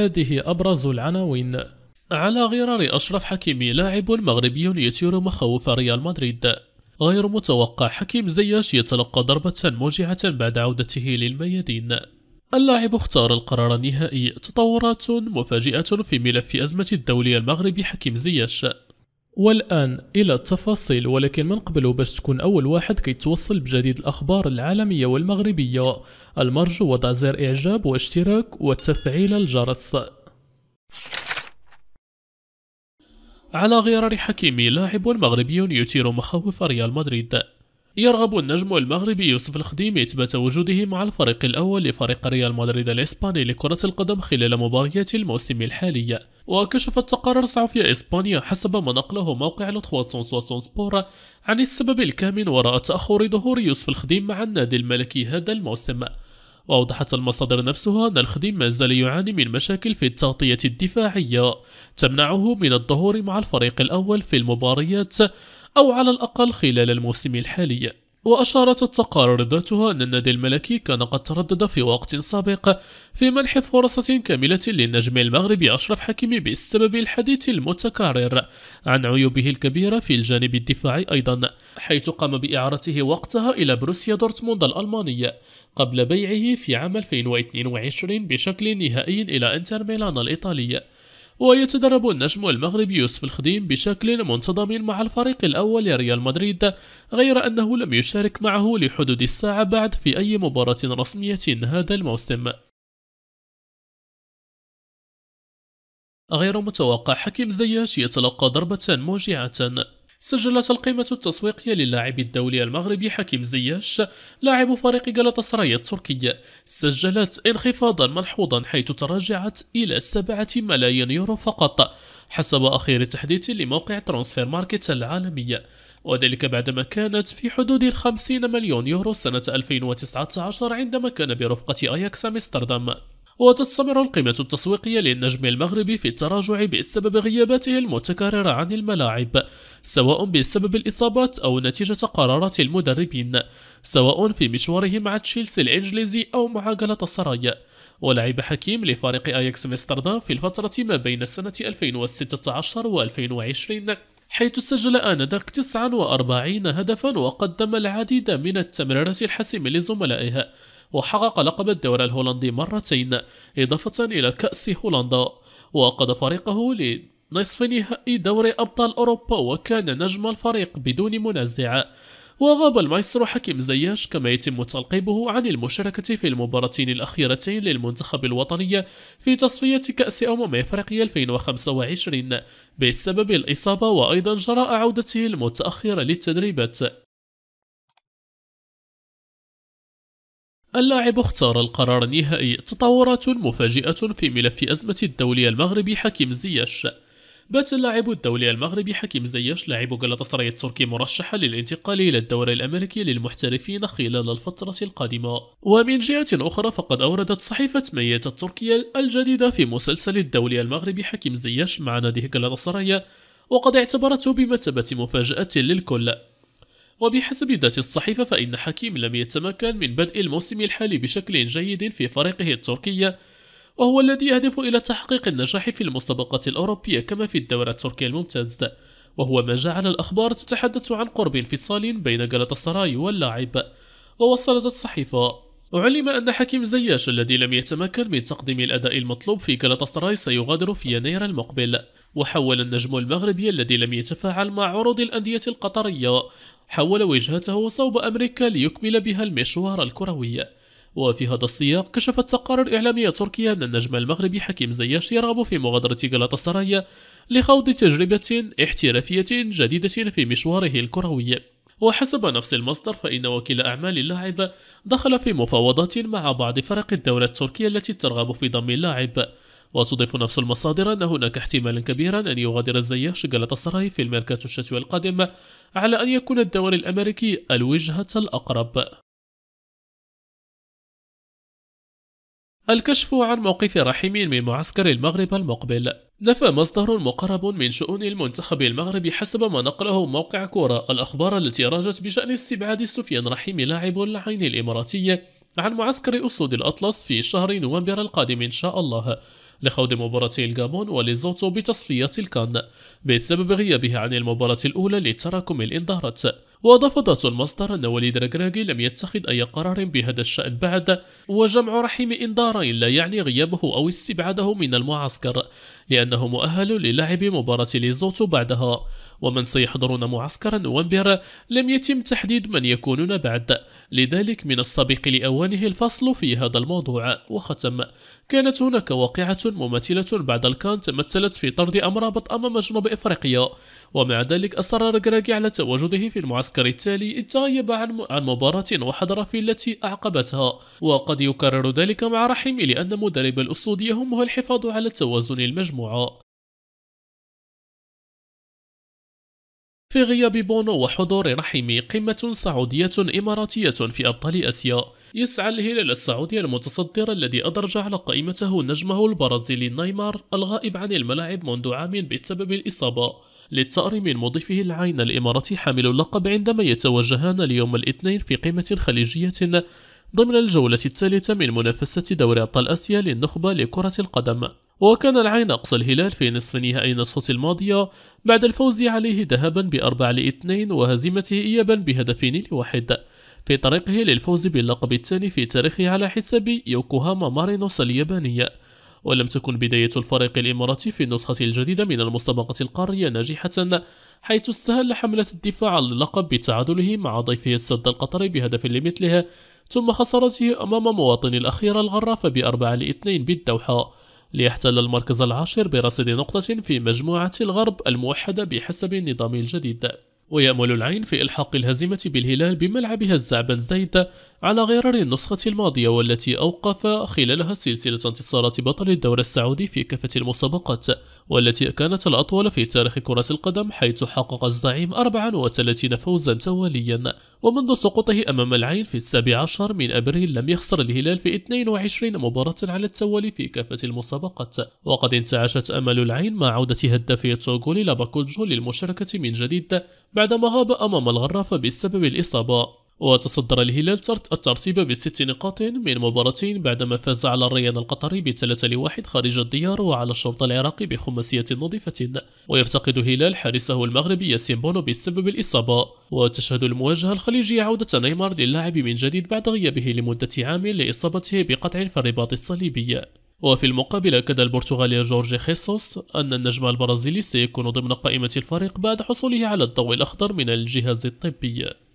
هذه أبرز العناوين على غرار أشرف حكيمي لاعب مغربي يثير مخاوف ريال مدريد غير متوقع حكيم زياش يتلقى ضربة موجعة بعد عودته للميادين اللاعب اختار القرار النهائي تطورات مفاجئة في ملف أزمة الدولي المغربي حكيم زياش والآن إلى التفاصيل ولكن من قبل باش تكون أول واحد كيتوصل بجديد الأخبار العالمية والمغربية المرجو وضع زر إعجاب واشتراك وتفعيل الجرس على غرار حكيمي لاعب مغربي يثير مخاوف ريال مدريد يرغب النجم المغربي يوسف الخديم إثبات وجوده مع الفريق الأول لفريق ريال مدريد الإسباني لكرة القدم خلال مباريات الموسم الحالي وكشفت تقارير صحفية إسبانيا حسب ما نقله موقع لوتخواسون سواسون سبورا عن السبب الكامن وراء تأخر ظهور يوسف الخديم مع النادي الملكي هذا الموسم وأوضحت المصادر نفسها أن الخديم ما زال يعاني من مشاكل في التغطية الدفاعية تمنعه من الظهور مع الفريق الأول في المباريات أو على الأقل خلال الموسم الحالي وأشارت التقارير ذاتها أن النادي الملكي كان قد تردد في وقت سابق في منح فرصة كاملة للنجم المغربي أشرف حكيمي بسبب الحديث المتكرر عن عيوبه الكبيرة في الجانب الدفاعي أيضا حيث قام بإعارته وقتها إلى بروسيا دورتموند الألمانية قبل بيعه في عام 2022 بشكل نهائي إلى إنتر ميلان الإيطالية ويتدرب النجم المغربي يوسف الخديم بشكل منتظم مع الفريق الأول لريال مدريد غير أنه لم يشارك معه لحدود الساعة بعد في أي مباراة رسمية هذا الموسم غير متوقع حكيم زياش يتلقى ضربة موجعة سجلت القيمة التسويقية للاعب الدولي المغربي حكيم زياش لاعب فريق جلطسراي التركي سجلت انخفاضا ملحوظا حيث تراجعت إلى 7 ملايين يورو فقط حسب أخير تحديث لموقع ترانسفير ماركت العالمي وذلك بعدما كانت في حدود 50 مليون يورو سنة 2019 عندما كان برفقة أياكس أمستردام وتستمر القيمة التسويقية للنجم المغربي في التراجع بسبب غياباته المتكررة عن الملاعب سواء بسبب الإصابات أو نتيجة قرارات المدربين سواء في مشواره مع تشيلسي الإنجليزي أو مع غلطة ولعب حكيم لفريق أياكس امستردام في الفترة ما بين سنة 2016 و 2020 حيث سجل آنذاك 49 هدفا وقدم العديد من التمريرات الحسيمة لزملائه وحقق لقب الدوري الهولندي مرتين إضافة إلى كأس هولندا وقد فريقه لنصف نهائي دوري أبطال أوروبا وكان نجم الفريق بدون منازع وغاب المايسترو حكيم زياش كما يتم تلقيبه عن المشاركة في المباراتين الأخيرتين للمنتخب الوطني في تصفية كأس أمم إفريقيا 2025 بسبب الإصابة وأيضا جراء عودته المتأخرة للتدريبات اللاعب اختار القرار النهائي تطورات مفاجئة في ملف أزمة الدولي المغربي حكيم زياش بات اللاعب الدولي المغربي حكيم زياش لاعب غالاتاسراي التركي مرشحا للانتقال إلى الدوري الأمريكي للمحترفين خلال الفترة القادمة ومن جهة أخرى فقد أوردت صحيفة ميت التركية الجديدة في مسلسل الدولي المغربي حكيم زياش مع نادي غالاتاسراي وقد اعتبرته بمثابة مفاجأة للكل وبحسب ذات الصحيفة فإن حكيم لم يتمكن من بدء الموسم الحالي بشكل جيد في فريقه التركي وهو الذي يهدف إلى تحقيق النجاح في المسابقات الأوروبية كما في الدوري التركي الممتاز وهو ما جعل الأخبار تتحدث عن قرب انفصال بين جلطة واللاعب ووصلت الصحيفة أعلم أن حكيم زياش الذي لم يتمكن من تقديم الأداء المطلوب في كالاتاسراي سيغادر في يناير المقبل وحول النجم المغربي الذي لم يتفاعل مع عروض الأندية القطرية حول وجهته صوب أمريكا ليكمل بها المشوار الكروي وفي هذا السياق كشفت تقارير إعلامية تركية أن النجم المغربي حكيم زياش يرغب في مغادرة غلطة لخوض تجربة احترافية جديدة في مشواره الكروي وحسب نفس المصدر فإن وكيل أعمال اللاعب دخل في مفاوضات مع بعض فرق الدولة التركية التي ترغب في ضم اللاعب وتضيف نفس المصادر أن هناك احتمالا كبيرا أن يغادر الزياش غالاتاسراي في الميركاتو الشتوي القادم على أن يكون الدوري الأمريكي الوجهة الأقرب الكشف عن موقف رحيم من معسكر المغرب المقبل نفى مصدر مقرب من شؤون المنتخب المغربي حسب ما نقله موقع كورة الأخبار التي راجت بشأن استبعاد سفيان رحيم لاعب العين الإماراتي مع المعسكر أسود الأطلس في شهر نوفمبر القادم إن شاء الله لخوض مباراة الجابون وليزوتو بتصفية الكان بسبب غيابه عن المباراة الأولى لتراكم الانذارات وأضاف ذات المصدر أن وليد رجراجي لم يتخذ أي قرار بهذا الشأن بعد وجمع رحم إنذارين لا يعني غيابه أو استبعاده من المعسكر لأنه مؤهل للعب مباراة ليزوتو بعدها ومن سيحضرون معسكر نوفمبر لم يتم تحديد من يكونون بعد لذلك من السابق لأوانه الفصل في هذا الموضوع وختم كانت هناك واقعة مماثلة بعد الكان تمثلت في طرد أمرابط أمام جنوب إفريقيا ومع ذلك أصر رجراجي على تواجده في المعسكر التالي إذ تغيب عن مباراة وحضر في التي أعقبتها وقد يكرر ذلك مع رحمي لأن مدرب الأسود همه الحفاظ على توازن المجموعة في غياب بونو وحضور رحمي قمة سعودية إماراتية في أبطال آسيا يسعى الهلال السعودي المتصدر الذي أدرج على قائمته نجمه البرازيلي نيمار الغائب عن الملاعب منذ عام بسبب الإصابة للتأري من مضيفه العين الإماراتي حامل اللقب عندما يتوجهان اليوم الاثنين في قمة خليجية ضمن الجولة الثالثة من منافسة دوري أبطال آسيا للنخبة لكرة القدم وكان العين أقصى الهلال في نصف نهائي نسخة الماضية بعد الفوز عليه ذهابا بأربعة لاثنين وهزيمته إيابا بهدفين لواحد في طريقه للفوز باللقب الثاني في تاريخه على حساب يوكوهاما مارينوس اليابانية ولم تكن بداية الفريق الإماراتي في النسخة الجديدة من المسابقة القارية ناجحة حيث استهل حملة الدفاع عن اللقب بتعادله مع ضيفه السد القطري بهدف لمثله ثم خسارته أمام مواطن الأخيرة الغرافة بأربعة لاثنين بالدوحة ليحتل المركز العاشر برصيد نقطة في مجموعة الغرب الموحدة بحسب النظام الجديد ويأمل العين في إلحاق الهزيمة بالهلال بملعبها الزعبان زيد على غرار النسخة الماضية والتي أوقف خلالها سلسلة انتصارات بطل الدوري السعودي في كافة المسابقات والتي كانت الأطول في تاريخ كرة القدم حيث حقق الزعيم 34 فوزا تواليا ومنذ سقوطه أمام العين في السابع عشر من أبريل لم يخسر الهلال في 22 مباراة على التوالي في كافة المسابقات وقد انتعشت أمل العين مع عودة هدافي توغول لاباكوجو للمشاركة من جديد بعدما غاب أمام الغرافة بسبب الإصابة وتصدر الهلال الترتيب بست نقاط من مباراتين بعدما فاز على الريان القطري بثلاثة لواحد خارج الديار وعلى الشرطة العراقي بخماسية نظيفة ويفتقد الهلال حارسه المغربي ياسين بونو بسبب الإصابة وتشهد المواجهة الخليجية عودة نيمار للاعب من جديد بعد غيابه لمدة عام لإصابته بقطع في الرباط الصليبي وفي المقابل أكد البرتغالي جورجي خيسوس أن النجم البرازيلي سيكون ضمن قائمة الفريق بعد حصوله على الضوء الأخضر من الجهاز الطبي